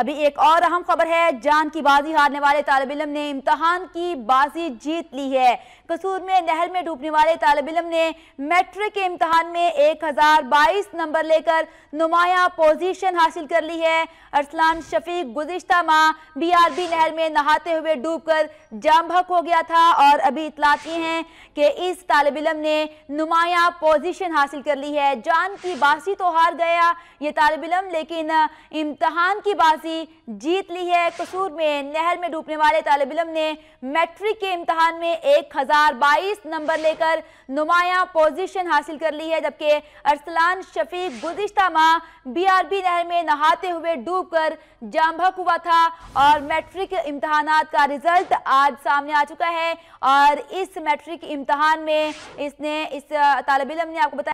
अभी एक और अहम खबर है जान की बाजी हारने वाले तालब इलम ने इम्तहान की बाजी जीत ली है कसूर में नहर में डूबने वाले तालब इलम ने मैट्रिक के इम्तहान में 1022 नंबर लेकर नुमाया पोजीशन हासिल कर ली है अरसलान शफीक गुजशत माह बीआरबी नहर में नहाते हुए डूबकर भक हो गया था और अभी इतलात ये हैं कि इस तालब इलम ने नुमाया पोजिशन हासिल कर ली है जान की बाजी तो हार गया ये तालब इलम लेकिन इम्तहान की बाजी बाजी जीत ली है कसूर में नहर में डूबने वाले तालब इलम ने मैट्रिक के इम्तहान में एक हज़ार बाईस नंबर लेकर नुमाया पोजीशन हासिल कर ली है जबकि अरसलान शफीक गुजशत माह बी आर बी नहर में नहाते हुए डूब कर जामभक हुआ था और मैट्रिक इम्तहान का रिजल्ट आज सामने आ चुका है और इस मैट्रिक इम्तहान में इसने इस तालब इलम ने आपको बताया